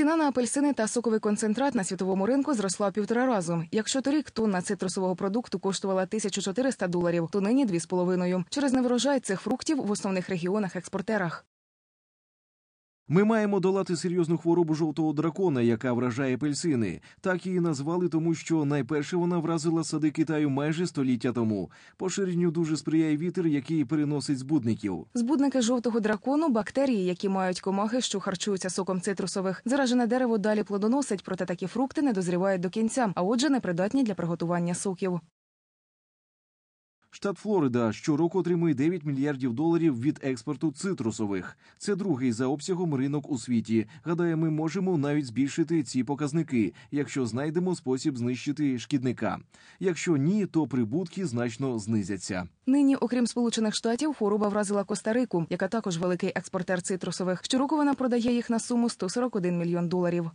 Ціна на апельсини та соковий концентрат на світовому ринку зросла півтора разу. Якщо торік тонна цитрусового продукту коштувала 1400 доларів, то нині 2,5. Через неврожай цих фруктів в основних регіонах експортерах. Ми маємо долати серйозну хворобу жовтого дракона, яка вражає пельсини. Так її назвали, тому що найперше вона вразила сади Китаю майже століття тому. Поширенню дуже сприяє вітер, який переносить збудників. Збудники жовтого дракону бактерії, які мають комахи, що харчуються соком цитрусових. Заражене дерево далі плодоносить, проте такі фрукти не дозрівають до кінця, а отже, непридатні для приготування соків. Штат Флорида щороку отримує 9 мільярдів доларів від експорту цитрусових. Це другий за обсягом ринок у світі. Гадаю, ми можемо навіть збільшити ці показники, якщо знайдемо спосіб знищити шкідника. Якщо ні, то прибутки значно знизяться. Нині, окрім сполучених штатів, хвороба вразила Коста-Рику, яка також великий експортер цитрусових. Щороку вона продає їх на суму 141 мільйон доларів.